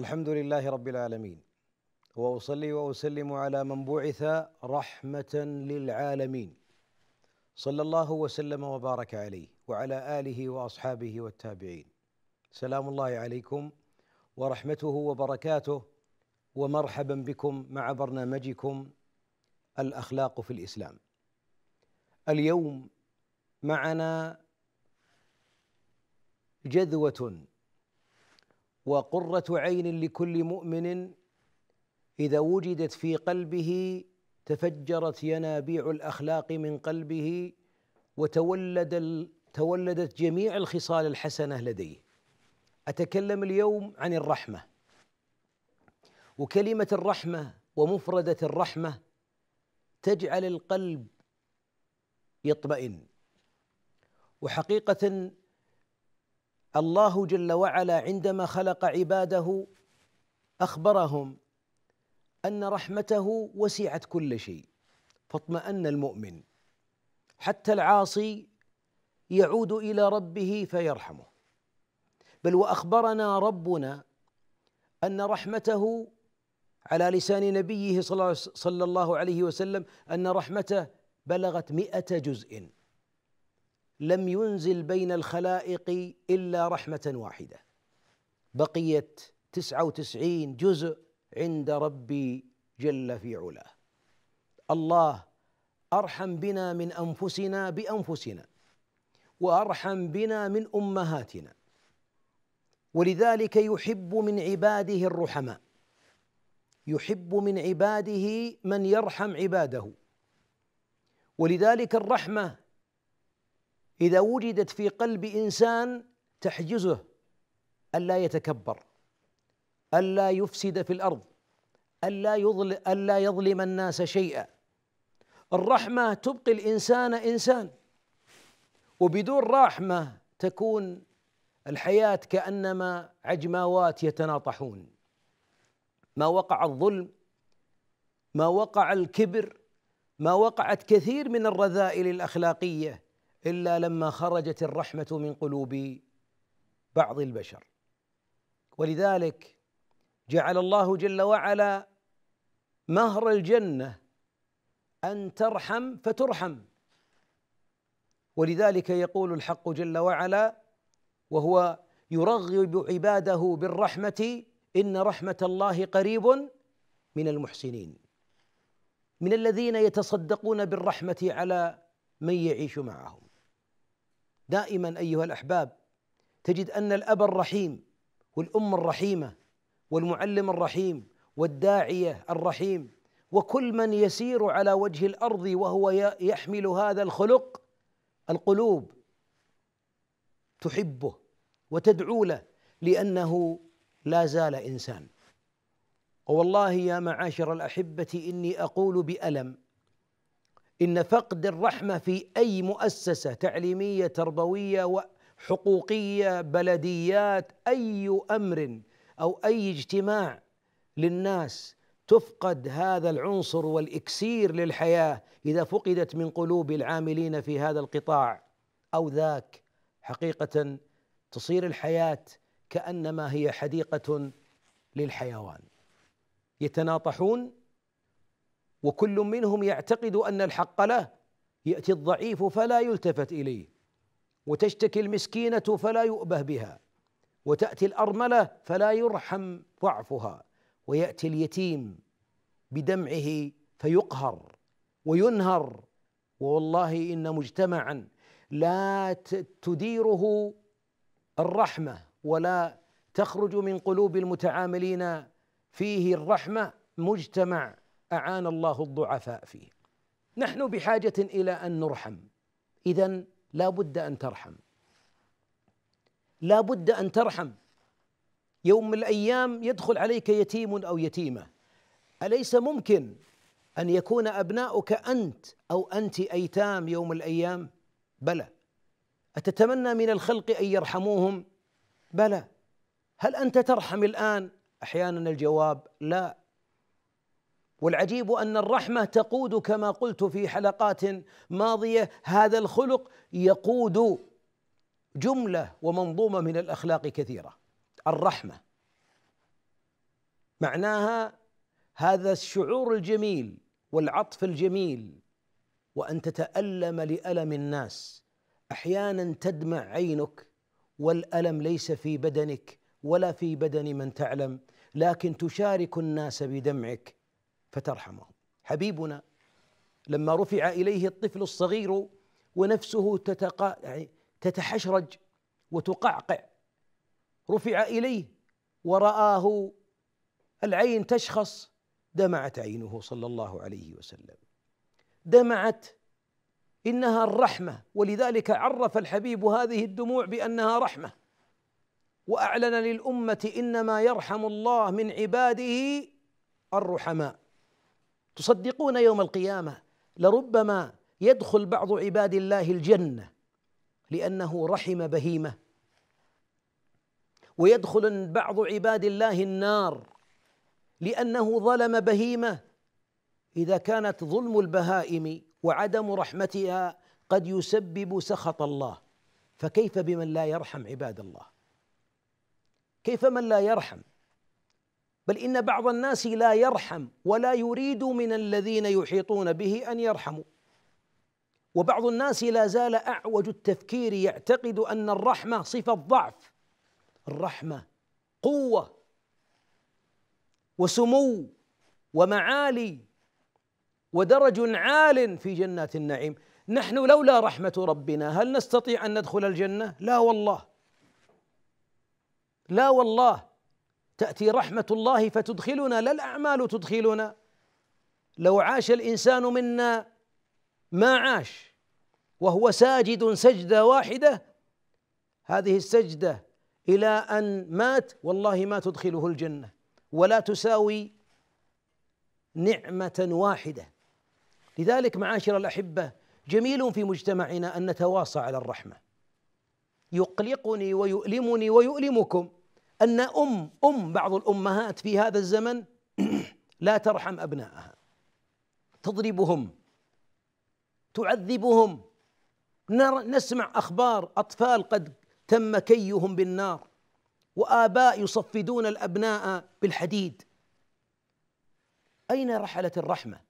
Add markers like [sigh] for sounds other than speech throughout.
الحمد لله رب العالمين واصلي واسلم على من بعث رحمه للعالمين صلى الله وسلم وبارك عليه وعلى اله واصحابه والتابعين سلام الله عليكم ورحمته وبركاته ومرحبا بكم مع برنامجكم الاخلاق في الاسلام اليوم معنا جذوه وقرة عين لكل مؤمن إذا وجدت في قلبه تفجرت ينابيع الأخلاق من قلبه وتولد تولدت جميع الخصال الحسنة لديه أتكلم اليوم عن الرحمة وكلمة الرحمة ومفردة الرحمة تجعل القلب يطمئن وحقيقة الله جل وعلا عندما خلق عباده اخبرهم ان رحمته وسعت كل شيء فاطمأن المؤمن حتى العاصي يعود الى ربه فيرحمه بل واخبرنا ربنا ان رحمته على لسان نبيه صلى الله عليه وسلم ان رحمته بلغت مئة جزء لم ينزل بين الخلائق إلا رحمة واحدة بقيت تسعة وتسعين جزء عند ربي جل في علاه الله أرحم بنا من أنفسنا بأنفسنا وأرحم بنا من أمهاتنا ولذلك يحب من عباده الرحماء يحب من عباده من يرحم عباده ولذلك الرحمه إذا وجدت في قلب إنسان تحجزه ألا يتكبر ألا يفسد في الأرض ألا يظلم ألا يظلم الناس شيئا الرحمة تبقي الإنسان إنسان وبدون رحمة تكون الحياة كأنما عجماوات يتناطحون ما وقع الظلم ما وقع الكبر ما وقعت كثير من الرذائل الأخلاقية الا لما خرجت الرحمه من قلوب بعض البشر ولذلك جعل الله جل وعلا مهر الجنه ان ترحم فترحم ولذلك يقول الحق جل وعلا وهو يرغب عباده بالرحمه ان رحمه الله قريب من المحسنين من الذين يتصدقون بالرحمه على من يعيش معهم دائما ايها الاحباب تجد ان الاب الرحيم والام الرحيمه والمعلم الرحيم والداعيه الرحيم وكل من يسير على وجه الارض وهو يحمل هذا الخلق القلوب تحبه وتدعو له لانه لا زال انسان والله يا معاشر الاحبه اني اقول بالم إن فقد الرحمة في أي مؤسسة تعليمية تربوية وحقوقية بلديات أي أمر أو أي اجتماع للناس تفقد هذا العنصر والإكسير للحياة إذا فقدت من قلوب العاملين في هذا القطاع أو ذاك حقيقة تصير الحياة كأنما هي حديقة للحيوان يتناطحون وكل منهم يعتقد أن الحق له يأتي الضعيف فلا يلتفت إليه وتشتكي المسكينة فلا يؤبه بها وتأتي الأرملة فلا يرحم ضعفها ويأتي اليتيم بدمعه فيقهر وينهر والله إن مجتمعا لا تديره الرحمة ولا تخرج من قلوب المتعاملين فيه الرحمة مجتمع اعان الله الضعفاء فيه نحن بحاجه الى ان نرحم اذا لا بد ان ترحم لا بد ان ترحم يوم من الايام يدخل عليك يتيم او يتيمه اليس ممكن ان يكون ابناؤك انت او انت ايتام يوم الايام بلى اتتمنى من الخلق ان يرحموهم بلى هل انت ترحم الان احيانا الجواب لا والعجيب ان الرحمه تقود كما قلت في حلقات ماضيه هذا الخلق يقود جمله ومنظومه من الاخلاق كثيره الرحمه معناها هذا الشعور الجميل والعطف الجميل وان تتالم لالم الناس احيانا تدمع عينك والالم ليس في بدنك ولا في بدن من تعلم لكن تشارك الناس بدمعك فترحمهم حبيبنا لما رفع إليه الطفل الصغير ونفسه تتقا يعني تتحشرج وتقعقع رفع إليه ورآه العين تشخص دمعت عينه صلى الله عليه وسلم دمعت انها الرحمه ولذلك عرف الحبيب هذه الدموع بانها رحمه واعلن للامه انما يرحم الله من عباده الرحماء تصدقون يوم القيامه لربما يدخل بعض عباد الله الجنه لانه رحم بهيمه ويدخل بعض عباد الله النار لانه ظلم بهيمه اذا كانت ظلم البهائم وعدم رحمتها قد يسبب سخط الله فكيف بمن لا يرحم عباد الله كيف من لا يرحم بل ان بعض الناس لا يرحم ولا يريد من الذين يحيطون به ان يرحموا وبعض الناس لا زال اعوج التفكير يعتقد ان الرحمه صفه ضعف الرحمه قوه وسمو ومعالي ودرج عال في جنات النعيم نحن لولا رحمه ربنا هل نستطيع ان ندخل الجنه لا والله لا والله تأتي رحمة الله فتدخلنا لا الأعمال تدخلنا لو عاش الإنسان منا ما عاش وهو ساجد سجدة واحدة هذه السجدة إلى أن مات والله ما تدخله الجنة ولا تساوي نعمة واحدة لذلك معاشر الأحبة جميل في مجتمعنا أن نتواصى على الرحمة يقلقني ويؤلمني ويؤلمكم أن أم أم بعض الأمهات في هذا الزمن [clears throat] لا ترحم أبنائها تضربهم تعذبهم نرى نسمع أخبار أطفال قد تم كيهم بالنار وآباء يصفدون الأبناء بالحديد أين رحلت الرحمة؟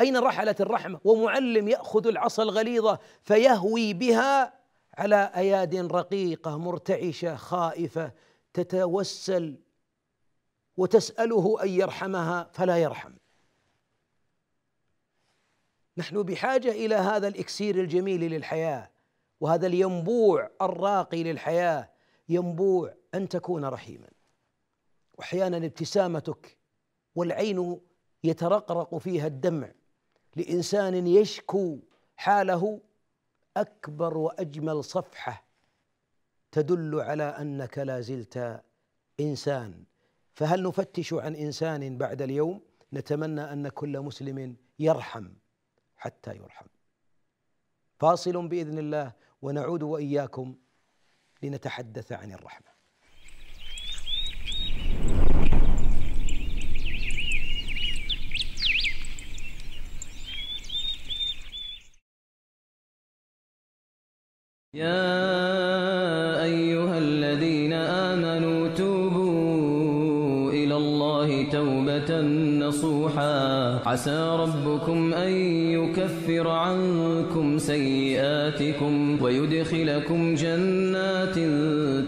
أين رحلت الرحمة؟ ومعلم يأخذ العصا الغليظة فيهوي بها على أياد رقيقة مرتعشة خائفة تتوسل وتساله ان يرحمها فلا يرحم نحن بحاجه الى هذا الاكسير الجميل للحياه وهذا الينبوع الراقي للحياه ينبوع ان تكون رحيما واحيانا ابتسامتك والعين يترقرق فيها الدمع لانسان يشكو حاله اكبر واجمل صفحه تدل على انك لا زلت انسان فهل نفتش عن انسان بعد اليوم نتمنى ان كل مسلم يرحم حتى يرحم فاصل باذن الله ونعود واياكم لنتحدث عن الرحمه يا عسى ربكم أن يكفر عنكم سيئاتكم ويدخلكم جنات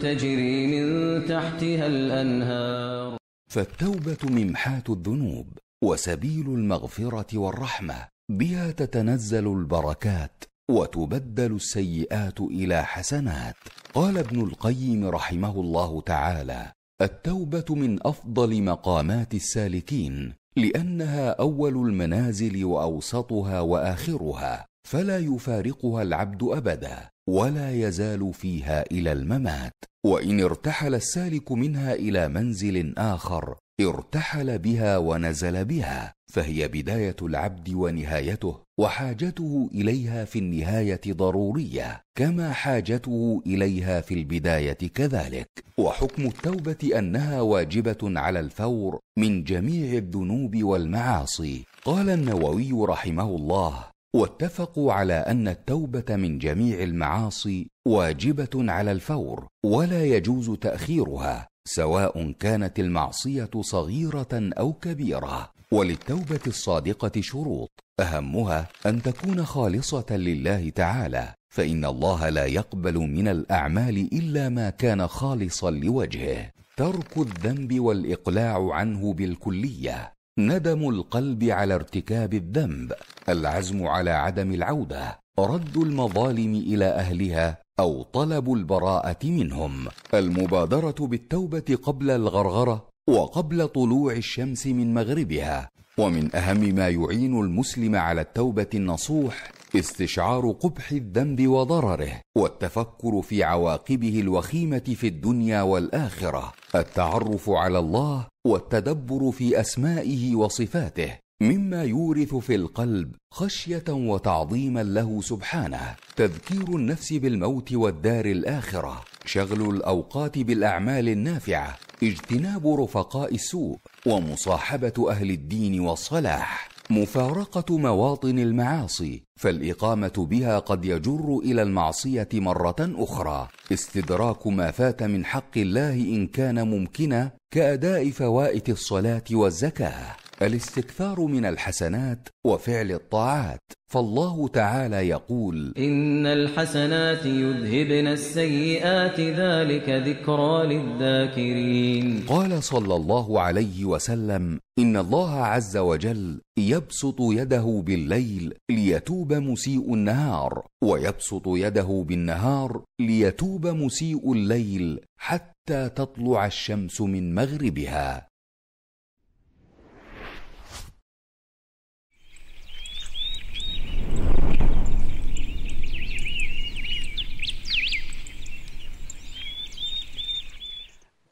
تجري من تحتها الأنهار فالتوبة ممحاة الذنوب وسبيل المغفرة والرحمة بها تتنزل البركات وتبدل السيئات إلى حسنات قال ابن القيم رحمه الله تعالى التوبة من أفضل مقامات السالكين لانها اول المنازل واوسطها واخرها فلا يفارقها العبد ابدا ولا يزال فيها الى الممات وان ارتحل السالك منها الى منزل اخر ارتحل بها ونزل بها فهي بدايه العبد ونهايته وحاجته اليها في النهايه ضروريه كما حاجته اليها في البدايه كذلك وحكم التوبه انها واجبه على الفور من جميع الذنوب والمعاصي قال النووي رحمه الله واتفقوا على ان التوبه من جميع المعاصي واجبه على الفور ولا يجوز تاخيرها سواء كانت المعصيه صغيره او كبيره وللتوبة الصادقة شروط أهمها أن تكون خالصة لله تعالى فإن الله لا يقبل من الأعمال إلا ما كان خالصا لوجهه ترك الذنب والإقلاع عنه بالكلية ندم القلب على ارتكاب الذنب العزم على عدم العودة رد المظالم إلى أهلها أو طلب البراءة منهم المبادرة بالتوبة قبل الغرغرة وقبل طلوع الشمس من مغربها ومن اهم ما يعين المسلم على التوبه النصوح استشعار قبح الذنب وضرره والتفكر في عواقبه الوخيمه في الدنيا والاخره التعرف على الله والتدبر في اسمائه وصفاته مما يورث في القلب خشيه وتعظيما له سبحانه تذكير النفس بالموت والدار الاخره شغل الاوقات بالاعمال النافعه اجتناب رفقاء السوء ومصاحبه اهل الدين والصلاح مفارقه مواطن المعاصي فالاقامه بها قد يجر الى المعصيه مره اخرى استدراك ما فات من حق الله ان كان ممكنا كاداء فوائت الصلاه والزكاه الاستكثار من الحسنات وفعل الطاعات فالله تعالى يقول إن الحسنات يذهبن السيئات ذلك ذكرى للذاكرين قال صلى الله عليه وسلم إن الله عز وجل يبسط يده بالليل ليتوب مسيء النهار ويبسط يده بالنهار ليتوب مسيء الليل حتى تطلع الشمس من مغربها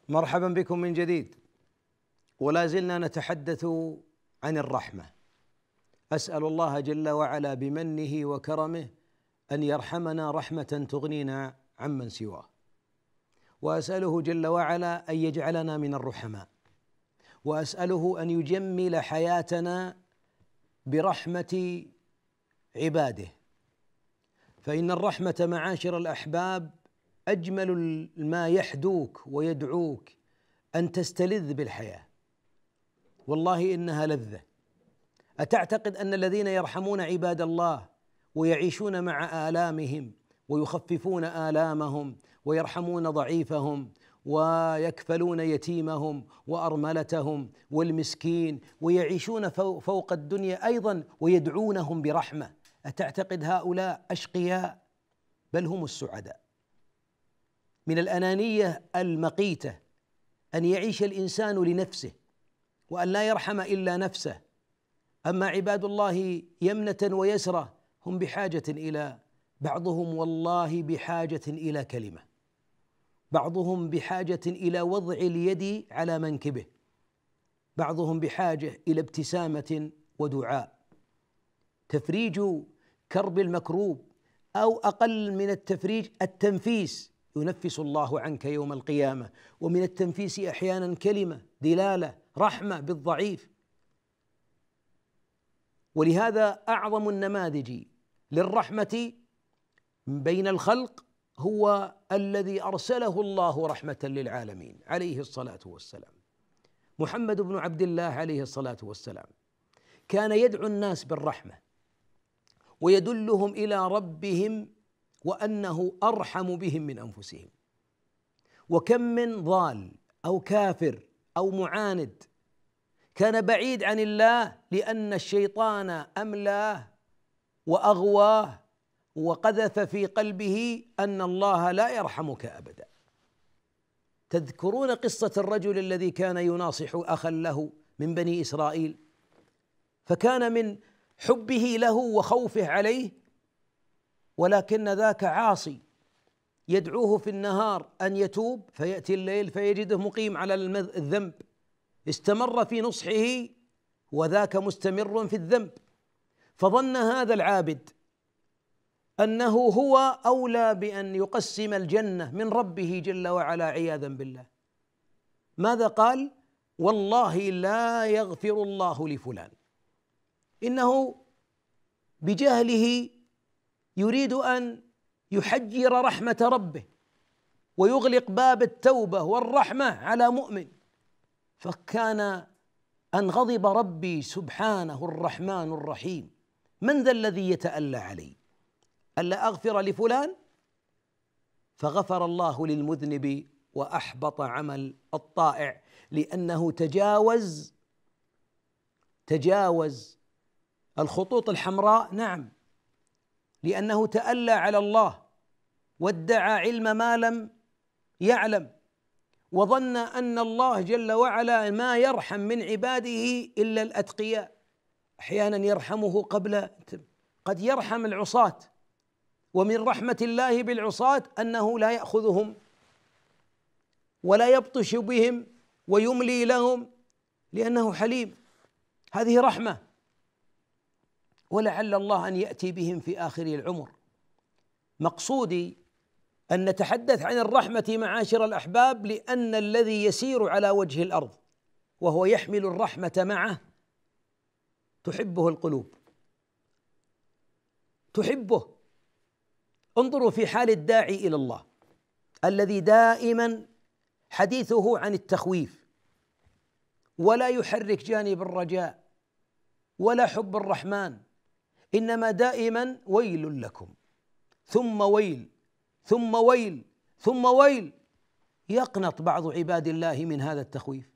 مرحبا بكم من جديد ولا زلنا نتحدث عن الرحمه اسال الله جل وعلا بمنه وكرمه ان يرحمنا رحمه تغنينا عمن سواه واساله جل وعلا ان يجعلنا من الرحماء واساله ان يجمل حياتنا برحمه عباده فان الرحمه معاشر الاحباب اجمل ما يحدوك ويدعوك ان تستلذ بالحياه والله انها لذه اتعتقد ان الذين يرحمون عباد الله ويعيشون مع الامهم ويخففون الامهم ويرحمون ضعيفهم ويكفلون يتيمهم وارملتهم والمسكين ويعيشون فوق الدنيا ايضا ويدعونهم برحمه اتعتقد هؤلاء اشقياء بل هم السعداء من الانانيه المقيته ان يعيش الانسان لنفسه وان لا يرحم الا نفسه اما عباد الله يمنه ويسره هم بحاجه الى بعضهم والله بحاجه الى كلمه بعضهم بحاجه الى وضع اليد على منكبه بعضهم بحاجه الى ابتسامه ودعاء تفريج كرب المكروب او اقل من التفريج التنفيس ينفس الله عنك يوم القيامه ومن التنفيس احيانا كلمه دلاله رحمه بالضعيف ولهذا اعظم النماذج للرحمه بين الخلق هو الذي ارسله الله رحمه للعالمين عليه الصلاه والسلام محمد بن عبد الله عليه الصلاه والسلام كان يدعو الناس بالرحمه ويدلهم الى ربهم وانه ارحم بهم من انفسهم وكم من ضال او كافر او معاند كان بعيد عن الله لان الشيطان املاه واغواه وقذف في قلبه ان الله لا يرحمك ابدا تذكرون قصه الرجل الذي كان يناصح اخا له من بني اسرائيل فكان من حبه له وخوفه عليه ولكن ذاك عاصي يدعوه في النهار ان يتوب فياتي الليل فيجده مقيم على الذنب استمر في نصحه وذاك مستمر في الذنب فظن هذا العابد انه هو اولى بان يقسم الجنه من ربه جل وعلا عياذا بالله ماذا قال والله لا يغفر الله لفلان انه بجهله يريد ان يحجر رحمه ربه ويغلق باب التوبه والرحمه على مؤمن فكان ان غضب ربي سبحانه الرحمن الرحيم من ذا الذي يتألى علي ألا أغفر لفلان فغفر الله للمذنب وأحبط عمل الطائع لأنه تجاوز تجاوز الخطوط الحمراء نعم لانه تالى على الله وادعى علم ما لم يعلم وظن ان الله جل وعلا ما يرحم من عباده الا الاتقياء احيانا يرحمه قبل قد يرحم العصاه ومن رحمه الله بالعصاه انه لا ياخذهم ولا يبطش بهم ويملي لهم لانه حليم هذه رحمه ولعل الله ان ياتي بهم في اخر العمر مقصودي ان نتحدث عن الرحمه معاشر الاحباب لان الذي يسير على وجه الارض وهو يحمل الرحمه معه تحبه القلوب تحبه انظروا في حال الداعي الى الله الذي دائما حديثه عن التخويف ولا يحرك جانب الرجاء ولا حب الرحمن انما دائما ويل لكم ثم ويل ثم ويل ثم ويل يقنط بعض عباد الله من هذا التخويف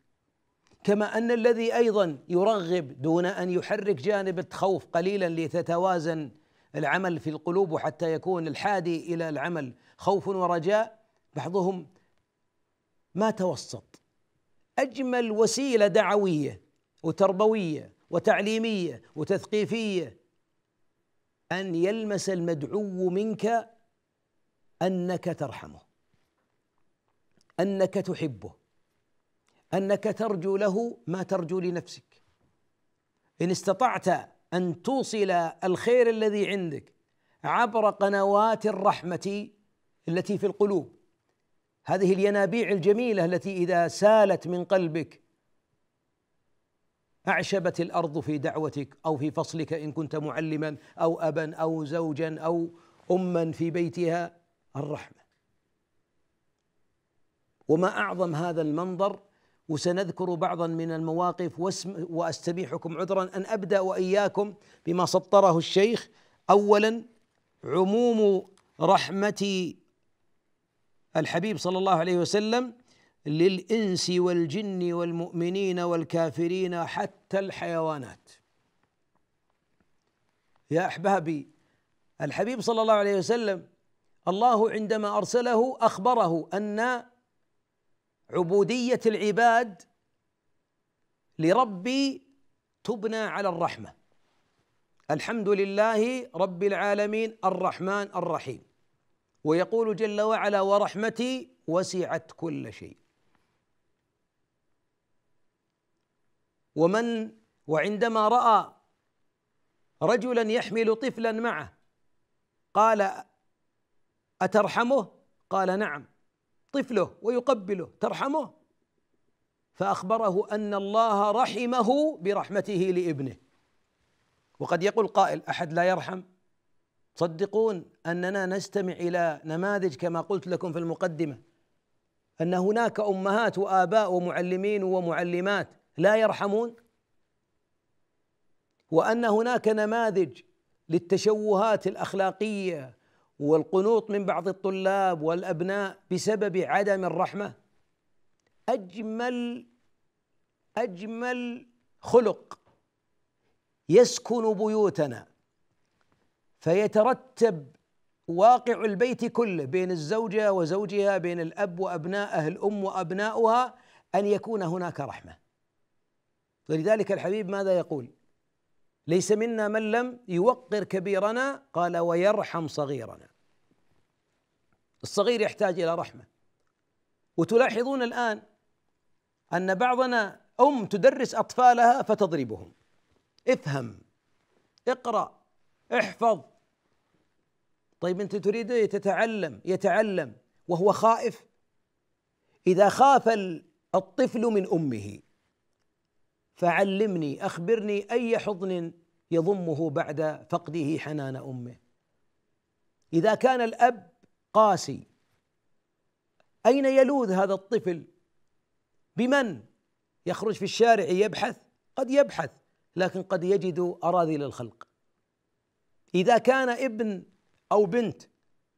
كما ان الذي ايضا يرغب دون ان يحرك جانب الخوف قليلا لتتوازن العمل في القلوب حتى يكون الحادي الى العمل خوف ورجاء بعضهم ما توسط اجمل وسيله دعويه وتربويه وتعليميه وتثقيفيه أن يلمس المدعو منك أنك ترحمه أنك تحبه أنك ترجو له ما ترجو لنفسك إن استطعت أن توصل الخير الذي عندك عبر قنوات الرحمة التي في القلوب هذه الينابيع الجميلة التي إذا سالت من قلبك أعشبت الأرض في دعوتك أو في فصلك إن كنت معلما أو أبا أو زوجا أو أما في بيتها الرحمة وما أعظم هذا المنظر وسنذكر بعضا من المواقف واستبيحكم عذرا ان ابدا واياكم بما سطره الشيخ اولا عموم رحمه الحبيب صلى الله عليه وسلم للإنس والجن والمؤمنين والكافرين حتى الحيوانات يا أحبابي الحبيب صلى الله عليه وسلم الله عندما أرسله أخبره أن عبودية العباد لربي تبنى على الرحمة الحمد لله رب العالمين الرحمن الرحيم ويقول جل وعلا ورحمتي وسعت كل شيء ومن وعندما راى رجلا يحمل طفلا معه قال اترحمه قال نعم طفله ويقبله ترحمه فاخبره ان الله رحمه برحمته لابنه وقد يقول قائل احد لا يرحم صدقون اننا نستمع الى نماذج كما قلت لكم في المقدمه ان هناك امهات واباء ومعلمين ومعلمات لا يرحمون وان هناك نماذج للتشوهات الاخلاقيه والقنوط من بعض الطلاب والابناء بسبب عدم الرحمه اجمل اجمل خلق يسكن بيوتنا فيترتب واقع البيت كله بين الزوجه وزوجها بين الاب وابنائه الام وابناؤها ان يكون هناك رحمه ولذلك الحبيب ماذا يقول ليس منا من لم يوقر كبيرنا قال ويرحم صغيرنا الصغير يحتاج الى رحمه وتلاحظون الان ان بعضنا ام تدرس اطفالها فتضربهم افهم اقرا احفظ طيب انت تريد تتعلم يتعلم وهو خائف اذا خاف الطفل من امه فعلمني اخبرني اي حضن يضمه بعد فقده حنان امه اذا كان الاب قاسي اين يلوذ هذا الطفل بمن يخرج في الشارع يبحث قد يبحث لكن قد يجد اراذل الخلق اذا كان ابن او بنت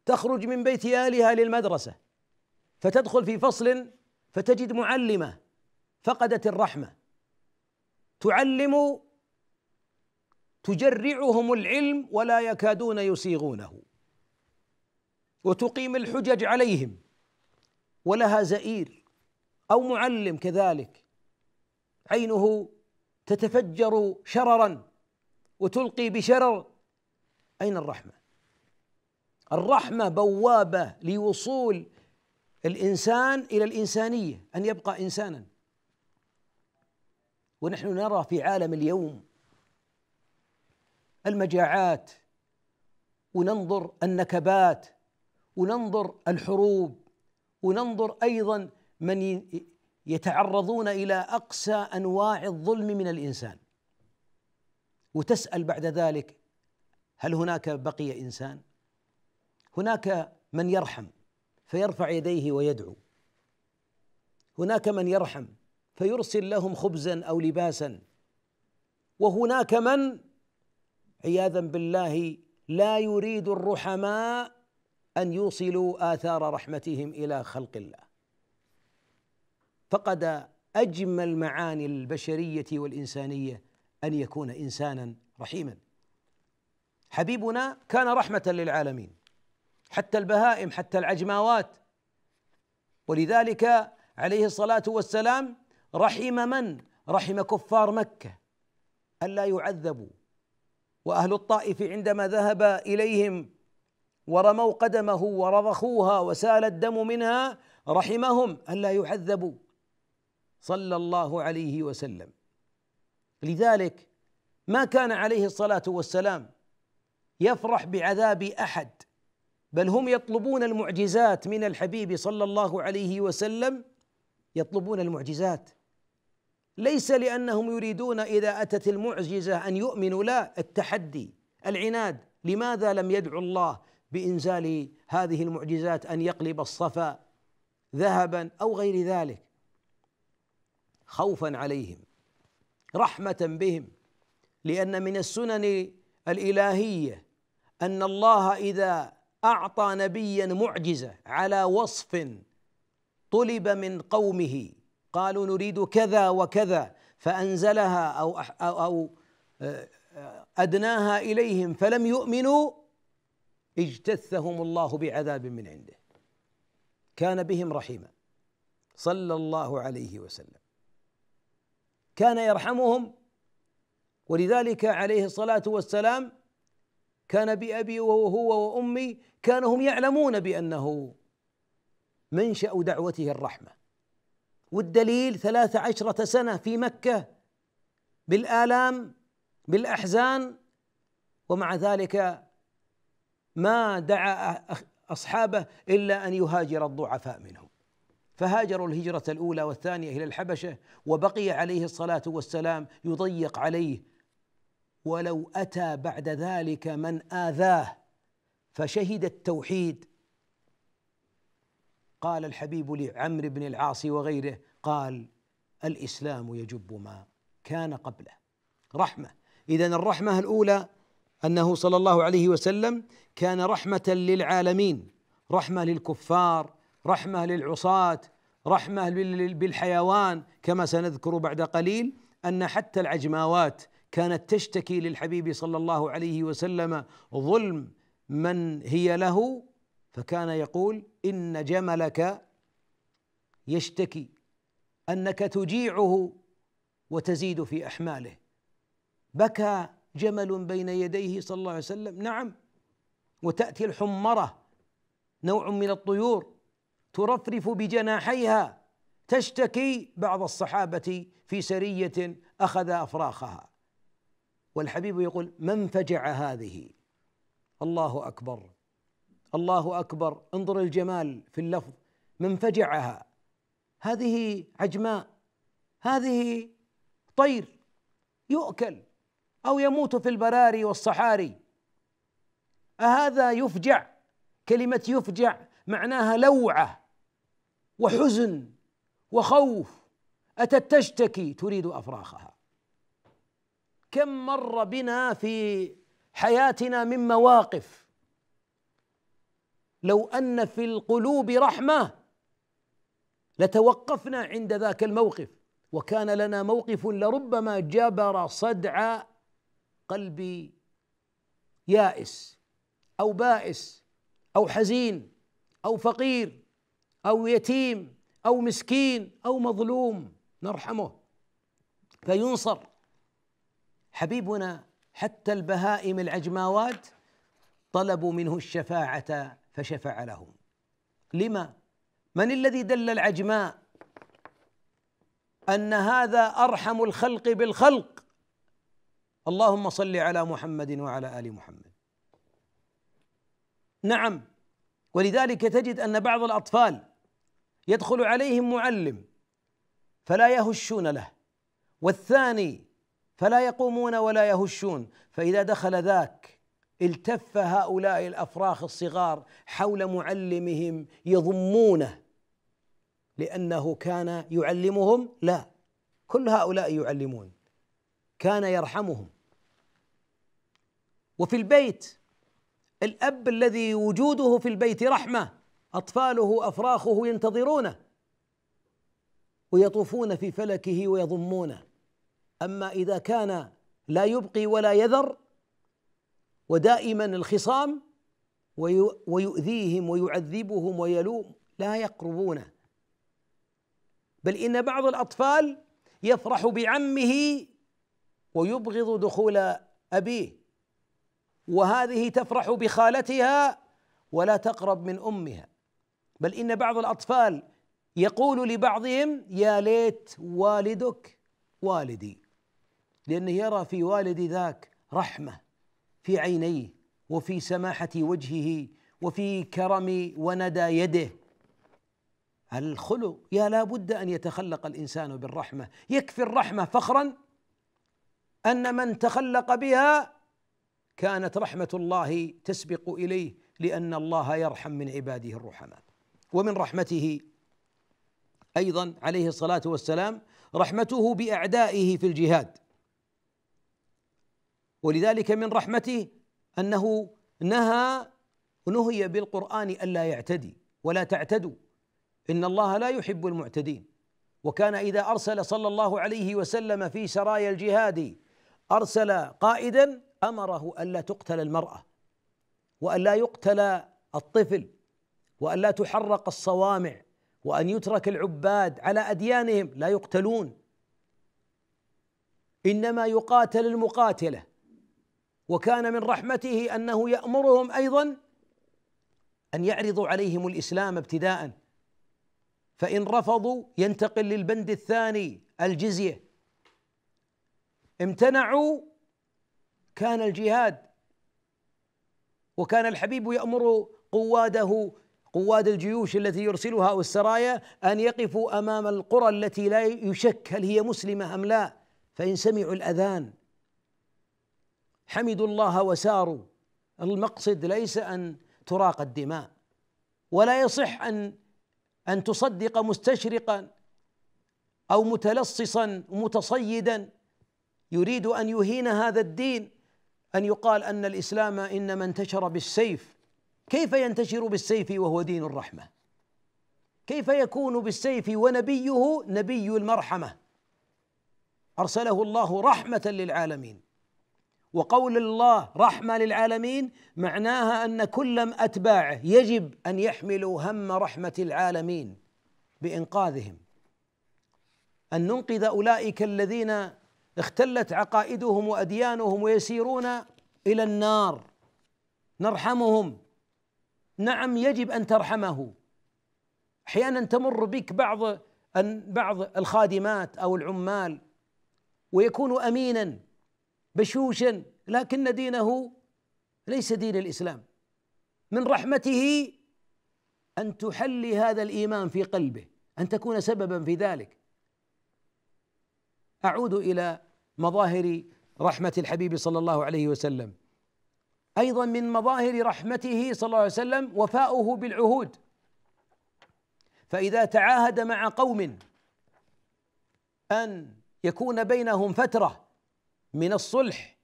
تخرج من بيت اهلها للمدرسه فتدخل في فصل فتجد معلمه فقدت الرحمه تعلم تجرعهم العلم ولا يكادون يسيغونه وتقيم الحجج عليهم ولها زئير او معلم كذلك عينه تتفجر شررا وتلقي بشرر اين الرحمه الرحمه بوابه لوصول الانسان الى الانسانيه ان يبقى انسانا ونحن نرى في عالم اليوم المجاعات وننظر النكبات وننظر الحروب وننظر ايضا من يتعرضون الى اقسى انواع الظلم من الانسان وتسال بعد ذلك هل هناك بقي انسان هناك من يرحم فيرفع يديه ويدعو هناك من يرحم فيرسل لهم خبزا او لباسا وهناك من عياذا بالله لا يريد الرحماء ان يوصلوا اثار رحمتهم الى خلق الله فقد اجمل معاني البشريه والانسانيه ان يكون انسانا رحيما حبيبنا كان رحمه للعالمين حتى البهائم حتى العجماوات ولذلك عليه الصلاه والسلام رحم من رحم كفار مكه الا يعذبوا واهل الطائف عندما ذهب اليهم ورموا قدمه ورضخوها وسال الدم منها رحمهم الا يعذبوا صلى الله عليه وسلم لذلك ما كان عليه الصلاه والسلام يفرح بعذاب احد بل هم يطلبون المعجزات من الحبيب صلى الله عليه وسلم يطلبون المعجزات ليس لانهم يريدون اذا اتت المعجزه ان يؤمنوا لا التحدي العناد لماذا لم يدعو الله بانزال هذه المعجزات ان يقلب الصفا ذهبا او غير ذلك خوفا عليهم رحمه بهم لان من السنن الالهيه ان الله اذا اعطى نبيا معجزه على وصف طلب من قومه قالوا نريد كذا وكذا فأنزلها أو أو آه، أدناها إليهم فلم يؤمنوا اجتثهم الله بعذاب من عنده كان بهم رحيما صلى الله عليه وسلم كان يرحمهم ولذلك عليه الصلاة والسلام كان بأبي وهو وأمي كانهم هم يعلمون بأنه منشأ دعوته الرحمة والدليل ثلاث عشرة سنة في مكة بالآلام بالأحزان ومع ذلك ما دعا أصحابه إلا أن يهاجر الضعفاء منهم فهاجروا الهجرة الأولى والثانية إلى الحبشة وبقي عليه الصلاة والسلام يضيق عليه ولو أتى بعد ذلك من آذاه فشهد التوحيد قال الحبيب لعمرو بن العاص وغيره قال الاسلام يجب ما كان قبله رحمه اذا الرحمه الاولى انه صلى الله عليه وسلم كان رحمه للعالمين رحمه للكفار رحمه للعصاه رحمه بالحيوان كما سنذكر بعد قليل ان حتى العجماوات كانت تشتكي للحبيب صلى الله عليه وسلم ظلم من هي له فكان يقول ان جملك يشتكي انك تجيعه وتزيد في احماله بكى جمل بين يديه صلى الله عليه وسلم نعم وتاتي الحمره نوع من الطيور ترفرف بجناحيها تشتكي بعض الصحابه في سريه اخذ افراخها والحبيب يقول من فجع هذه الله اكبر الله اكبر انظر الجمال في اللفظ من فجعها هذه عجماء هذه طير يؤكل او يموت في البراري والصحاري اهذا يفجع كلمه يفجع معناها لوعه وحزن وخوف اتت تشتكي تريد افراخها كم مر بنا في حياتنا من مواقف لو ان في القلوب رحمه لتوقفنا عند ذاك الموقف وكان لنا موقف لربما جبر صدع قلب يائس او بائس او حزين او فقير او يتيم او مسكين او مظلوم نرحمه فينصر حبيبنا حتى البهائم العجماوات طلبوا منه الشفاعه فشفع لهم لما من الذي دل العجماء ان هذا ارحم الخلق بالخلق اللهم صل على محمد وعلى ال محمد نعم ولذلك تجد ان بعض الاطفال يدخل عليهم معلم فلا يهشون له والثاني فلا يقومون ولا يهشون فاذا دخل ذاك التف هؤلاء الافراخ الصغار حول معلمهم يضمونه لأنه كان يعلمهم لا كل هؤلاء يعلمون كان يرحمهم وفي البيت الأب الذي وجوده في البيت رحمة أطفاله أفراخه ينتظرونه ويطوفون في فلكه ويضمونه أما إذا كان لا يبقي ولا يذر ودائما الخصام ويؤذيهم ويعذبهم ويلوم لا يقربونه بل إن بعض الأطفال يفرح بعمه ويبغض دخول أبيه وهذه تفرح بخالتها ولا تقرب من أمها بل إن بعض الأطفال يقول لبعضهم يا ليت والدك والدي لأنه يرى في والد ذاك رحمة في عينيه وفي سماحة وجهه وفي كرم وندى يده الخلق يا لا بد أن يتخلق الإنسان بالرحمة يكفي الرحمة فخرا أن من تخلق بها كانت رحمة الله تسبق إليه لأن الله يرحم من عباده الرحماء ومن رحمته أيضا عليه الصلاة والسلام رحمته بأعدائه في الجهاد ولذلك من رحمته أنه نهى نهي بالقرآن ألا يعتدي ولا تعتدوا ان الله لا يحب المعتدين وكان اذا ارسل صلى الله عليه وسلم في سرايا الجهاد ارسل قائدا امره الا تقتل المراه والا يقتل الطفل والا تحرق الصوامع وان يترك العباد على اديانهم لا يقتلون انما يقاتل المقاتله وكان من رحمته انه يامرهم ايضا ان يعرضوا عليهم الاسلام ابتداء فإن رفضوا ينتقل للبند الثاني الجزية امتنعوا كان الجهاد وكان الحبيب يأمر قواده قواد الجيوش التي يرسلها والسرايا أن يقفوا أمام القرى التي لا يشك هل هي مسلمة أم لا فإن سمعوا الأذان حمدوا الله وساروا المقصد ليس أن تراق الدماء ولا يصح أن أن تصدق مستشرقا أو متلصصا متصيدا يريد أن يهين هذا الدين أن يقال أن الإسلام إنما انتشر بالسيف كيف ينتشر بالسيف وهو دين الرحمة كيف يكون بالسيف ونبيه نبي المرحمة أرسله الله رحمة للعالمين وقول الله رحمه للعالمين معناها ان كل اتباعه يجب ان يحملوا هم رحمه العالمين بانقاذهم ان ننقذ اولئك الذين اختلت عقائدهم واديانهم ويسيرون الى النار نرحمهم نعم يجب ان ترحمه احيانا تمر بك بعض بعض الخادمات او العمال ويكون امينا بشوشا لكن دينه ليس دين الاسلام من رحمته ان تحلي هذا الايمان في قلبه ان تكون سببا في ذلك اعود الى مظاهر رحمه الحبيب صلى الله عليه وسلم ايضا من مظاهر رحمته صلى الله عليه وسلم وفاؤه بالعهود فاذا تعاهد مع قوم ان يكون بينهم فتره من الصلح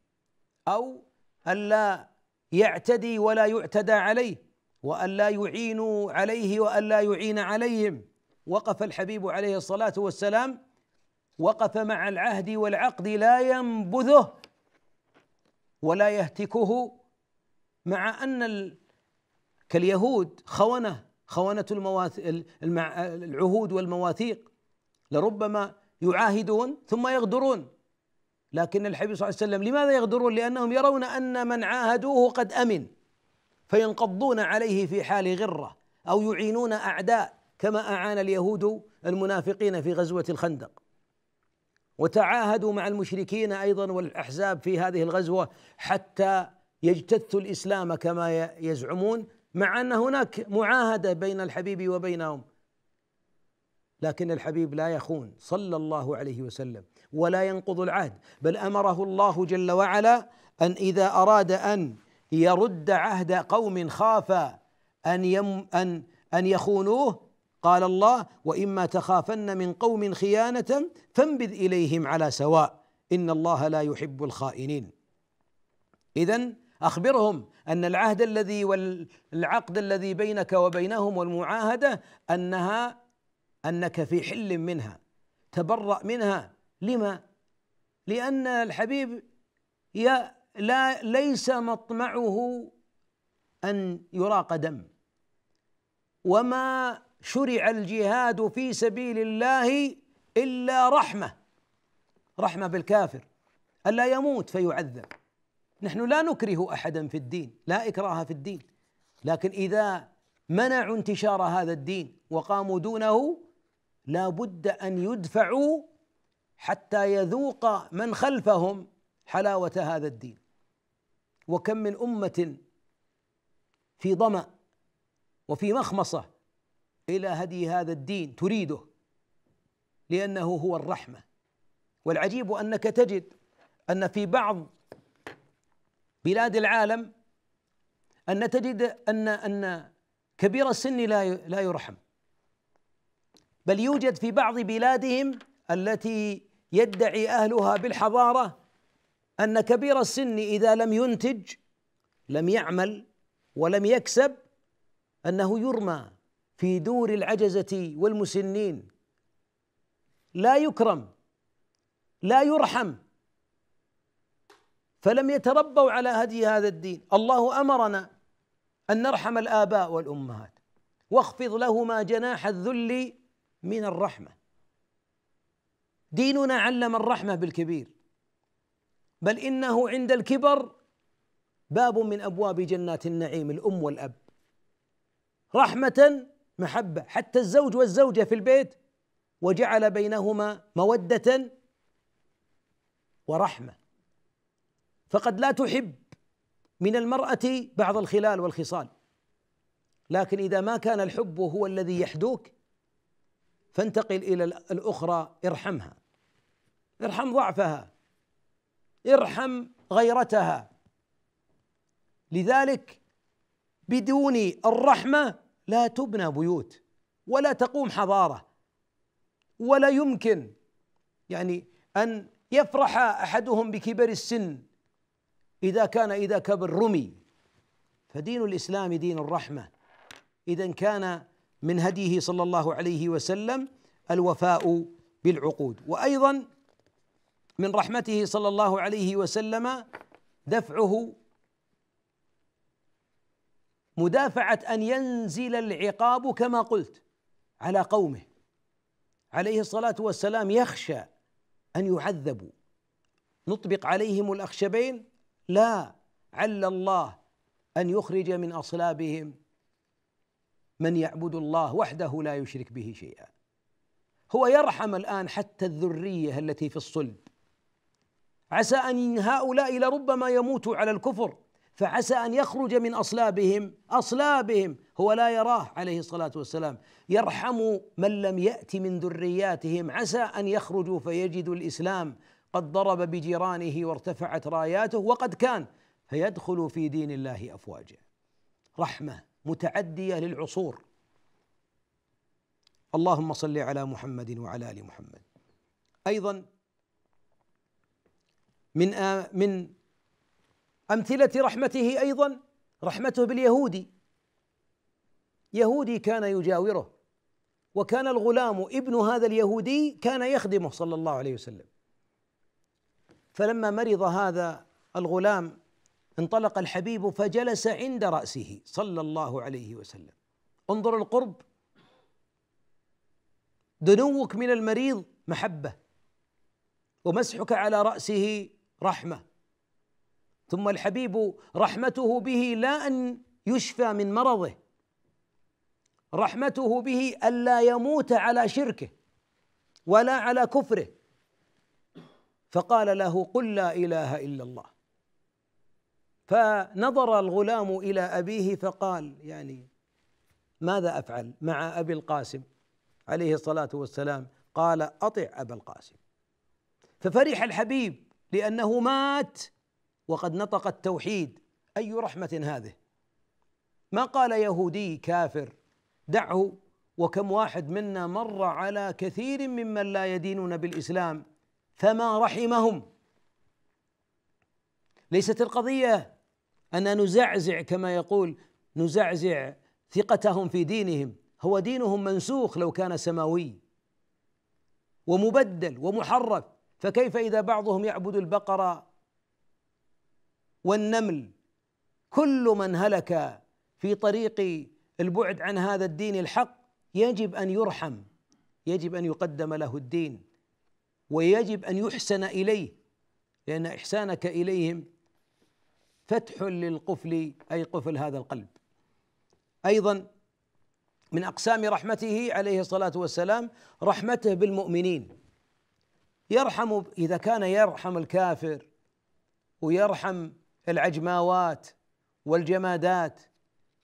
أو ألا يعتدي ولا يعتدى عليه وألا يعينوا عليه وألا يعين عليهم وقف الحبيب عليه الصلاة والسلام وقف مع العهد والعقد لا ينبذه ولا يهتكه مع أن كاليهود خونة خونة العهود والمواثيق لربما يعاهدون ثم يغدرون لكن الحبيب صلى الله عليه وسلم لماذا يغدرون لأنهم يرون أن من عاهدوه قد أمن فينقضون عليه في حال غرة أو يعينون أعداء كما أعان اليهود المنافقين في غزوة الخندق وتعاهدوا مع المشركين أيضا والأحزاب في هذه الغزوة حتى يجتثوا الإسلام كما يزعمون مع أن هناك معاهدة بين الحبيب وبينهم لكن الحبيب لا يخون صلى الله عليه وسلم ولا ينقض العهد بل امره الله جل وعلا ان اذا اراد ان يرد عهد قوم خاف ان يم ان ان يخونوه قال الله واما تخافن من قوم خيانه فانبذ اليهم على سواء ان الله لا يحب الخائنين اذا اخبرهم ان العهد الذي والعقد الذي بينك وبينهم والمعاهده انها انك في حل منها تبرأ منها لما لأن الحبيب يا لا ليس مطمعه أن يراق دم وما شرع الجهاد في سبيل الله إلا رحمة رحمة بالكافر ألا يموت فيعذب نحن لا نكره أحدا في الدين لا إكراه في الدين لكن إذا منعوا انتشار هذا الدين وقاموا دونه لا بد أن يدفعوا حتى يذوق من خلفهم حلاوه هذا الدين وكم من امه في ظما وفي مخمصه الى هدي هذا الدين تريده لانه هو الرحمه والعجيب انك تجد ان في بعض بلاد العالم ان تجد ان ان كبير السن لا لا يرحم بل يوجد في بعض بلادهم التي يدعي اهلها بالحضاره ان كبير السن اذا لم ينتج لم يعمل ولم يكسب انه يرمى في دور العجزه والمسنين لا يكرم لا يرحم فلم يتربوا على هدي هذا الدين الله امرنا ان نرحم الاباء والامهات واخفض لهما جناح الذل من الرحمه ديننا علم الرحمه بالكبير بل انه عند الكبر باب من ابواب جنات النعيم الام والاب رحمه محبه حتى الزوج والزوجه في البيت وجعل بينهما موده ورحمه فقد لا تحب من المراه بعض الخلال والخصال لكن اذا ما كان الحب هو الذي يحدوك فانتقل الى الاخرى ارحمها ارحم ضعفها ارحم غيرتها لذلك بدون الرحمه لا تبنى بيوت ولا تقوم حضاره ولا يمكن يعني ان يفرح احدهم بكبر السن اذا كان اذا كبر رمي فدين الاسلام دين الرحمه اذا كان من هديه صلى الله عليه وسلم الوفاء بالعقود وايضا من رحمته صلى الله عليه وسلم دفعه مدافعة أن ينزل العقاب كما قلت على قومه عليه الصلاة والسلام يخشى أن يعذبوا نطبق عليهم الأخشبين لا عل الله أن يخرج من أصلابهم من يعبد الله وحده لا يشرك به شيئا هو يرحم الآن حتى الذرية التي في الصلب عسى ان هؤلاء لربما يموتوا على الكفر فعسى ان يخرج من اصلابهم اصلابهم هو لا يراه عليه الصلاه والسلام يرحم من لم يات من ذرياتهم عسى ان يخرجوا فيجدوا الاسلام قد ضرب بجيرانه وارتفعت راياته وقد كان فيدخل في دين الله افواجا رحمه متعديه للعصور اللهم صل على محمد وعلى ال محمد ايضا من من أمثلة رحمته أيضا رحمته باليهودي يهودي كان يجاوره وكان الغلام ابن هذا اليهودي كان يخدمه صلى الله عليه وسلم فلما مرض هذا الغلام انطلق الحبيب فجلس عند رأسه صلى الله عليه وسلم انظر القرب دنوك من المريض محبة ومسحك على رأسه رحمه ثم الحبيب رحمته به لا ان يشفى من مرضه رحمته به الا يموت على شركه ولا على كفره فقال له قل لا اله الا الله فنظر الغلام الى ابيه فقال يعني ماذا افعل مع ابي القاسم عليه الصلاه والسلام قال اطع ابا القاسم ففرح الحبيب لأنه مات وقد نطق التوحيد أي رحمة هذه ما قال يهودي كافر دعه وكم واحد منا مر على كثير ممن لا يدينون بالإسلام فما رحمهم ليست القضية أن نزعزع كما يقول نزعزع ثقتهم في دينهم هو دينهم منسوخ لو كان سماوي ومبدل ومحرف فكيف اذا بعضهم يعبد البقر والنمل كل من هلك في طريق البعد عن هذا الدين الحق يجب ان يرحم يجب ان يقدم له الدين ويجب ان يحسن اليه لان احسانك اليهم فتح للقفل اي قفل هذا القلب ايضا من اقسام رحمته عليه الصلاه والسلام رحمته بالمؤمنين يرحم إذا كان يرحم الكافر ويرحم العجماوات والجمادات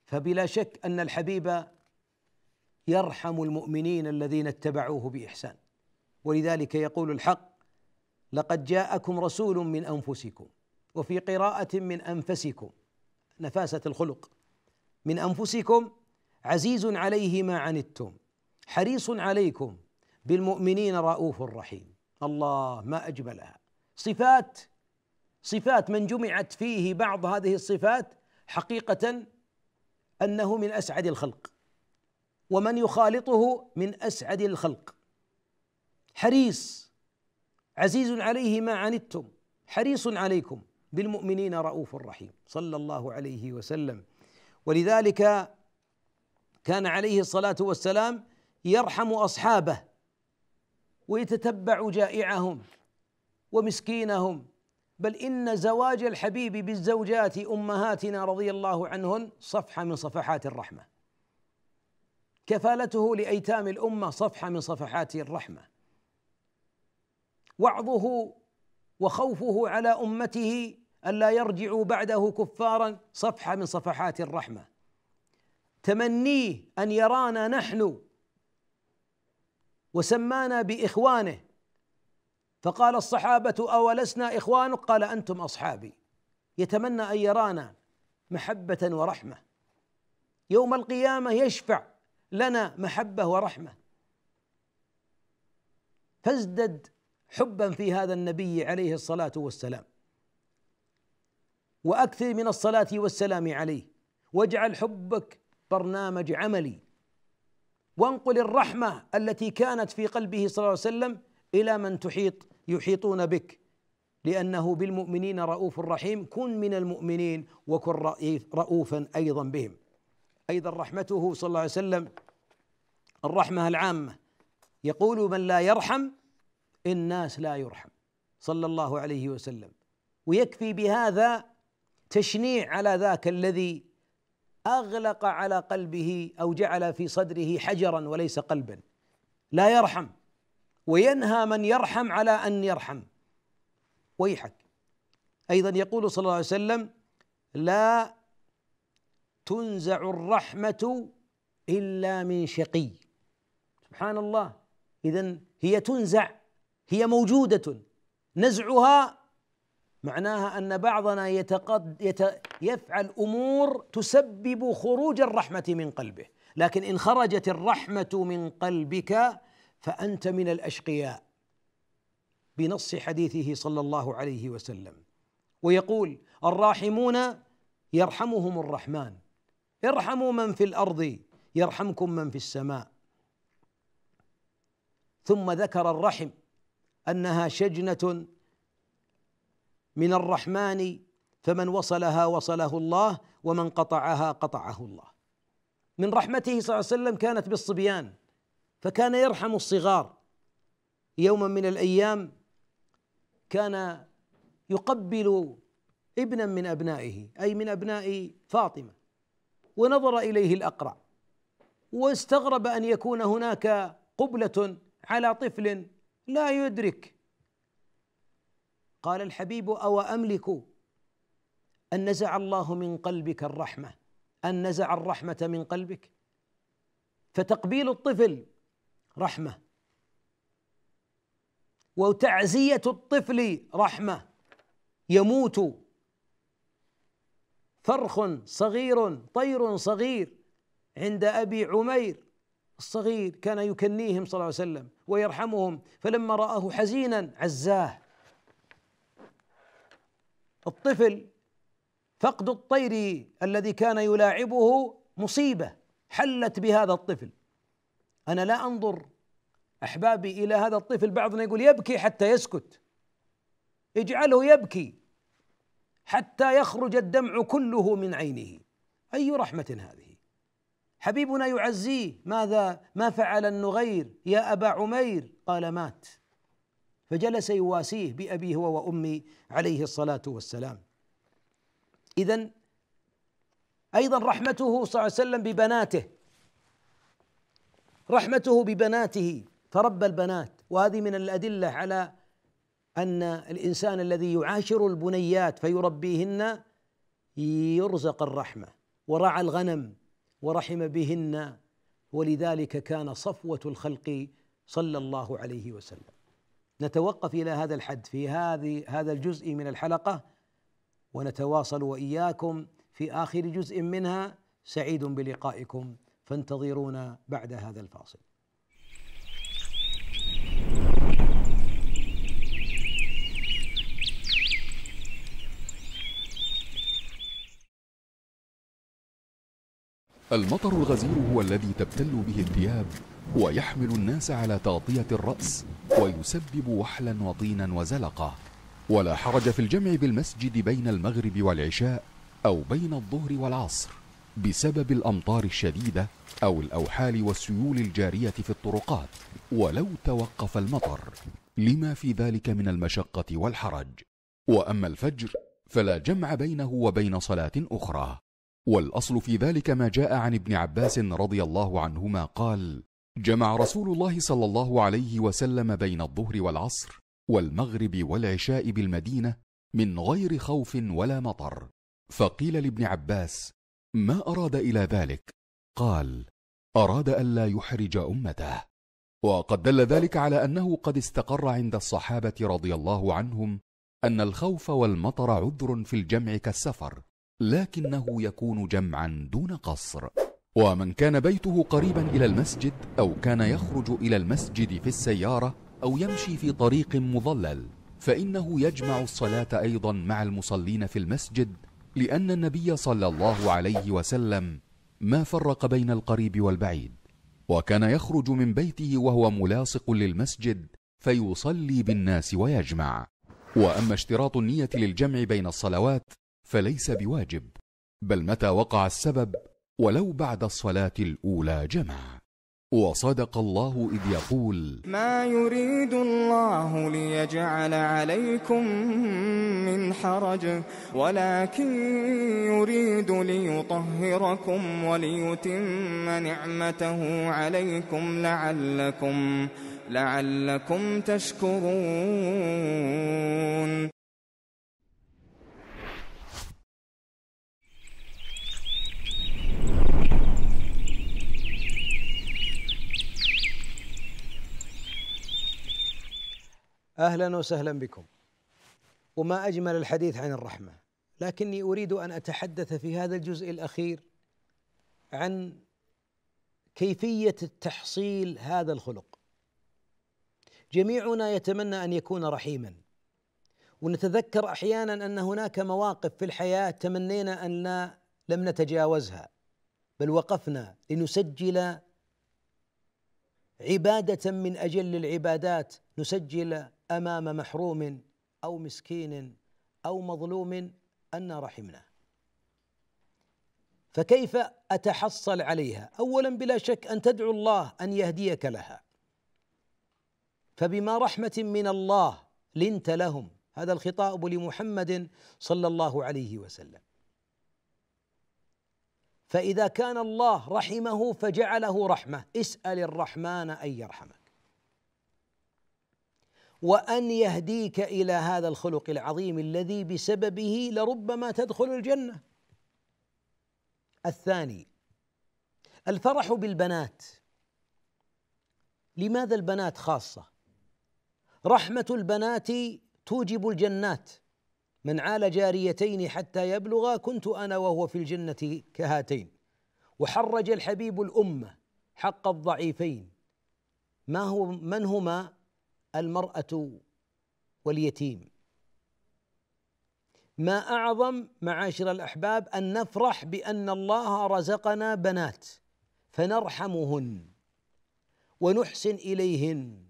فبلا شك أن الحبيب يرحم المؤمنين الذين اتبعوه بإحسان ولذلك يقول الحق لقد جاءكم رسول من أنفسكم وفي قراءة من أنفسكم نفاسة الخلق من أنفسكم عزيز عليه ما عنتم حريص عليكم بالمؤمنين رؤوف رحيم الله ما أجملها صفات صفات من جمعت فيه بعض هذه الصفات حقيقة أنه من أسعد الخلق ومن يخالطه من أسعد الخلق حريص عزيز عليه ما عنتم حريص عليكم بالمؤمنين رؤوف رحيم صلى الله عليه وسلم ولذلك كان عليه الصلاه والسلام يرحم اصحابه ويتتبع جائعهم ومسكينهم بل ان زواج الحبيب بالزوجات امهاتنا رضي الله عنهن صفحه من صفحات الرحمه كفالته لايتام الامه صفحه من صفحات الرحمه وعظه وخوفه على امته الا يرجعوا بعده كفارا صفحه من صفحات الرحمه تمنيه ان يرانا نحن وسمانا باخوانه فقال الصحابه اولسنا اخوانك قال انتم اصحابي يتمنى ان يرانا محبه ورحمه يوم القيامه يشفع لنا محبه ورحمه فازدد حبا في هذا النبي عليه الصلاه والسلام واكثر من الصلاه والسلام عليه واجعل حبك برنامج عملي وانقل الرحمه التي كانت في قلبه صلى الله عليه وسلم الى من تحيط يحيطون بك لانه بالمؤمنين رؤوف رحيم كن من المؤمنين وكن رؤوفا ايضا بهم ايضا رحمته صلى الله عليه وسلم الرحمه العامه يقول من لا يرحم الناس لا يرحم صلى الله عليه وسلم ويكفي بهذا تشنيع على ذاك الذي اغلق على قلبه او جعل في صدره حجرا وليس قلبا لا يرحم وينهى من يرحم على ان يرحم ويحك ايضا يقول صلى الله عليه وسلم لا تنزع الرحمه الا من شقي سبحان الله اذا هي تنزع هي موجوده نزعها معناها أن بعضنا يتقد يت يفعل أمور تسبب خروج الرحمة من قلبه لكن إن خرجت الرحمة من قلبك فأنت من الأشقياء بنص حديثه صلى الله عليه وسلم ويقول الراحمون يرحمهم الرحمن ارحموا من في الارض يرحمكم من في السماء ثم ذكر الرحم انها شجنه من الرحمن فمن وصلها وصله الله ومن قطعها قطعه الله من رحمته صلى الله عليه وسلم كانت بالصبيان فكان يرحم الصغار يوما من الايام كان يقبل ابنا من ابنائه اي من ابناء فاطمه ونظر اليه الاقرع واستغرب ان يكون هناك قبله على طفل لا يدرك قال الحبيب أو أملك أن نزع الله من قلبك الرحمة أن نزع الرحمة من قلبك فتقبيل الطفل رحمة وتعزية الطفل رحمة يموت فرخ صغير طير صغير عند أبي عمير الصغير كان يكنيهم صلى الله عليه وسلم ويرحمهم فلما رآه حزينا عزاه الطفل فقد الطير الذي كان يلاعبه مصيبه حلت بهذا الطفل انا لا انظر احبابي الى هذا الطفل بعضنا يقول يبكي حتى يسكت اجعله يبكي حتى يخرج الدمع كله من عينه اي رحمه هذه حبيبنا يعزيه ماذا ما فعل النغير يا ابا عمير قال مات فجلس يواسيه بأبي هو وأمي عليه الصلاة والسلام إذا أيضا رحمته صلى الله عليه وسلم ببناته رحمته ببناته تربى البنات وهذه من الأدلة على أن الإنسان الذي يعاشر البنيات فيربيهن يرزق الرحمة ورعى الغنم ورحم بهن ولذلك كان صفوة الخلق صلى الله عليه وسلم نتوقف الى هذا الحد في هذه هذا الجزء من الحلقه ونتواصل واياكم في اخر جزء منها سعيد بلقائكم فانتظرونا بعد هذا الفاصل المطر الغزير هو الذي تبتل به الثياب ويحمل الناس على تغطية الرأس ويسبب وحلا وطينا وزلقة ولا حرج في الجمع بالمسجد بين المغرب والعشاء أو بين الظهر والعصر بسبب الأمطار الشديدة أو الأوحال والسيول الجارية في الطرقات ولو توقف المطر لما في ذلك من المشقة والحرج وأما الفجر فلا جمع بينه وبين صلاة أخرى والاصل في ذلك ما جاء عن ابن عباس رضي الله عنهما قال جمع رسول الله صلى الله عليه وسلم بين الظهر والعصر والمغرب والعشاء بالمدينه من غير خوف ولا مطر فقيل لابن عباس ما اراد الى ذلك قال اراد الا يحرج امته وقد دل ذلك على انه قد استقر عند الصحابه رضي الله عنهم ان الخوف والمطر عذر في الجمع كالسفر لكنه يكون جمعا دون قصر ومن كان بيته قريبا إلى المسجد أو كان يخرج إلى المسجد في السيارة أو يمشي في طريق مظلل فإنه يجمع الصلاة أيضا مع المصلين في المسجد لأن النبي صلى الله عليه وسلم ما فرق بين القريب والبعيد وكان يخرج من بيته وهو ملاصق للمسجد فيصلي بالناس ويجمع وأما اشتراط النية للجمع بين الصلوات فليس بواجب بل متى وقع السبب ولو بعد الصلاة الأولى جمع وصدق الله إذ يقول ما يريد الله ليجعل عليكم من حرج ولكن يريد ليطهركم وليتم نعمته عليكم لعلكم لعلكم تشكرون اهلا وسهلا بكم وما اجمل الحديث عن الرحمه لكني اريد ان اتحدث في هذا الجزء الاخير عن كيفيه تحصيل هذا الخلق جميعنا يتمنى ان يكون رحيما ونتذكر احيانا ان هناك مواقف في الحياه تمنينا ان لا لم نتجاوزها بل وقفنا لنسجل عباده من اجل العبادات نسجل امام محروم او مسكين او مظلوم ان رحمناه فكيف اتحصل عليها اولا بلا شك ان تدعو الله ان يهديك لها فبما رحمه من الله لنت لهم هذا الخطاب لمحمد صلى الله عليه وسلم فاذا كان الله رحمه فجعله رحمه اسال الرحمن ان يرحمك وان يهديك الى هذا الخلق العظيم الذي بسببه لربما تدخل الجنه الثاني الفرح بالبنات لماذا البنات خاصه رحمه البنات توجب الجنات من عال جاريتين حتى يبلغا كنت انا وهو في الجنه كهاتين وحرج الحبيب الامه حق الضعيفين ما هو من هما المرأة واليتيم ما اعظم معاشر الاحباب ان نفرح بان الله رزقنا بنات فنرحمهن ونحسن اليهن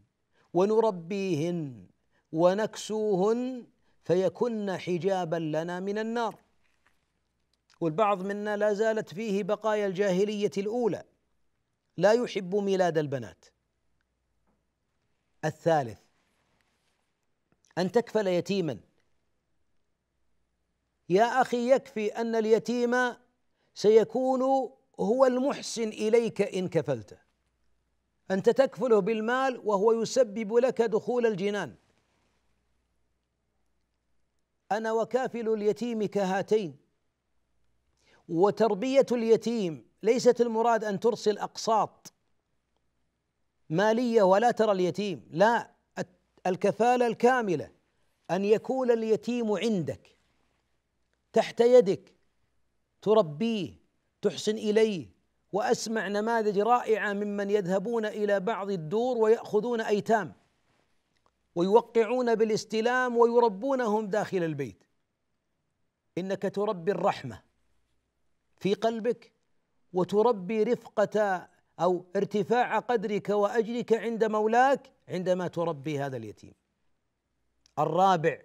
ونربيهن ونكسوهن فيكن حجابا لنا من النار والبعض منا لا زالت فيه بقايا الجاهليه الاولى لا يحب ميلاد البنات الثالث أن تكفل يتيما يا أخي يكفي أن اليتيم سيكون هو المحسن إليك إن كفلته أنت تكفله بالمال وهو يسبب لك دخول الجنان أنا وكافل اليتيم كهاتين وتربية اليتيم ليست المراد أن ترسل أقساط ماليه ولا ترى اليتيم لا الكفاله الكامله ان يكون اليتيم عندك تحت يدك تربيه تحسن اليه واسمع نماذج رائعه ممن يذهبون الى بعض الدور وياخذون ايتام ويوقعون بالاستلام ويربونهم داخل البيت انك تربي الرحمه في قلبك وتربي رفقه او ارتفاع قدرك واجرك عند مولاك عندما تربي هذا اليتيم. الرابع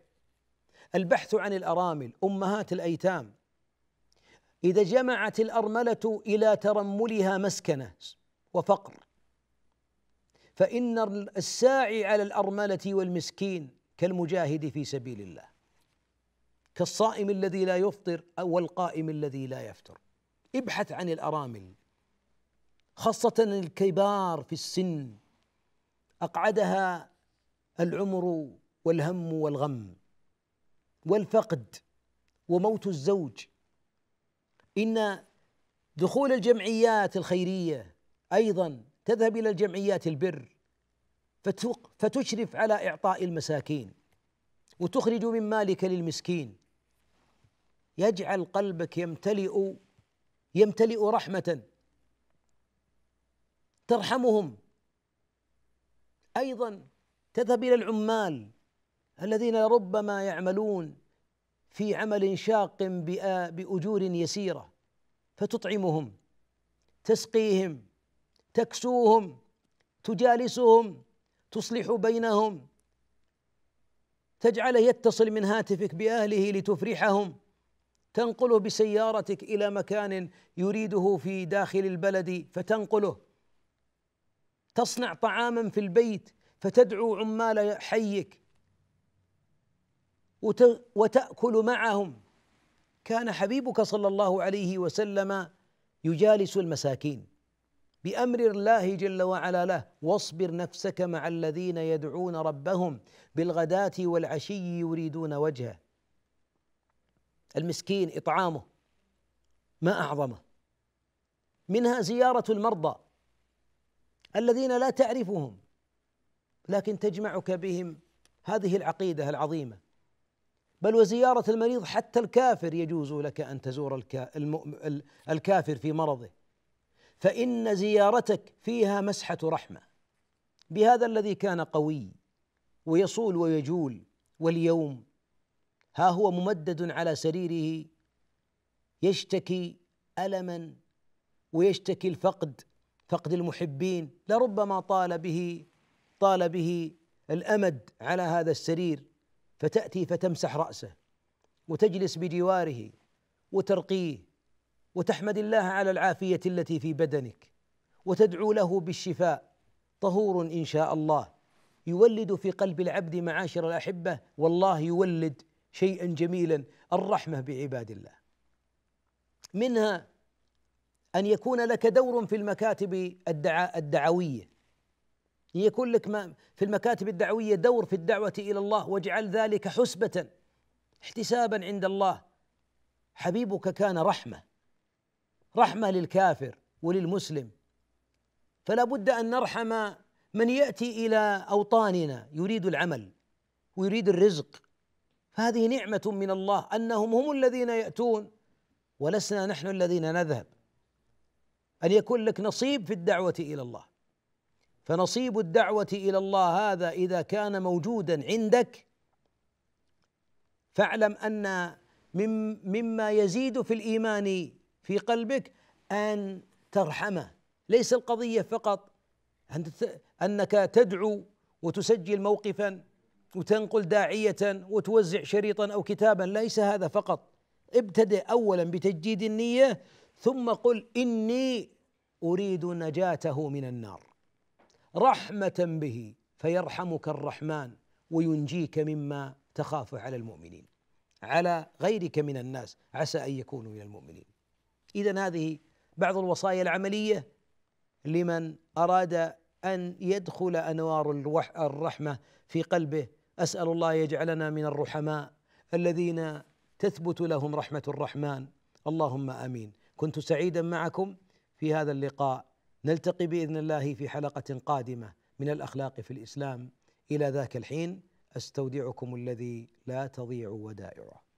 البحث عن الارامل امهات الايتام اذا جمعت الارمله الى ترملها مسكنه وفقر فان الساعي على الارمله والمسكين كالمجاهد في سبيل الله كالصائم الذي لا يفطر او القائم الذي لا يفطر ابحث عن الارامل خاصة الكبار في السن أقعدها العمر والهم والغم والفقد وموت الزوج إن دخول الجمعيات الخيرية أيضا تذهب إلى الجمعيات البر فتشرف على إعطاء المساكين وتخرج من مالك للمسكين يجعل قلبك يمتلئ يمتلئ رحمة ترحمهم ايضا تذهب الى العمال الذين ربما يعملون في عمل شاق باجور يسيره فتطعمهم تسقيهم تكسوهم تجالسهم تصلح بينهم تجعله يتصل من هاتفك باهله لتفرحهم تنقله بسيارتك الى مكان يريده في داخل البلد فتنقله تصنع طعاما في البيت فتدعو عمال حيك وتأكل معهم كان حبيبك صلى الله عليه وسلم يجالس المساكين بأمر الله جل وعلا له واصبر نفسك مع الذين يدعون ربهم بالغداة والعشي يريدون وجهه المسكين إطعامه ما أعظمه منها زيارة المرضى الذين لا تعرفهم لكن تجمعك بهم هذه العقيده العظيمه بل وزياره المريض حتى الكافر يجوز لك ان تزور الكافر في مرضه فان زيارتك فيها مسحه رحمه بهذا الذي كان قوي ويصول ويجول واليوم ها هو ممدد على سريره يشتكي الما ويشتكي الفقد فقد المحبين لربما طال به طال به الامد على هذا السرير فتاتي فتمسح راسه وتجلس بجواره وترقيه وتحمد الله على العافيه التي في بدنك وتدعو له بالشفاء طهور ان شاء الله يولد في قلب العبد معاشر الاحبه والله يولد شيئا جميلا الرحمه بعباد الله منها أن يكون لك دور في المكاتب الدعا الدعوية أن يكون لك ما في المكاتب الدعوية دور في الدعوة إلى الله واجعل ذلك حسبة احتسابا عند الله حبيبك كان رحمة رحمة للكافر وللمسلم فلا بد أن نرحم من يأتي إلى أوطاننا يريد العمل ويريد الرزق فهذه نعمة من الله أنهم هم الذين يأتون ولسنا نحن الذين نذهب ان يكون لك نصيب في الدعوه الى الله فنصيب الدعوه الى الله هذا اذا كان موجودا عندك فاعلم ان مما يزيد في الايمان في قلبك ان ترحمه ليس القضيه فقط انك تدعو وتسجل موقفا وتنقل داعيه وتوزع شريطا او كتابا ليس هذا فقط ابتدئ اولا بتجديد النيه ثم قل إني أريد نجاته من النار رحمة به فيرحمك الرحمن وينجيك مما تخاف على المؤمنين على غيرك من الناس عسى أن يكونوا من المؤمنين إذا هذه بعض الوصايا العملية لمن أراد أن يدخل أنوار الرحمة في قلبه أسأل الله يجعلنا من الرحماء الذين تثبت لهم رحمة الرحمن اللهم آمين كنت سعيدا معكم في هذا اللقاء نلتقي باذن الله في حلقه قادمه من الاخلاق في الاسلام الى ذاك الحين استودعكم الذي لا تضيع ودائعه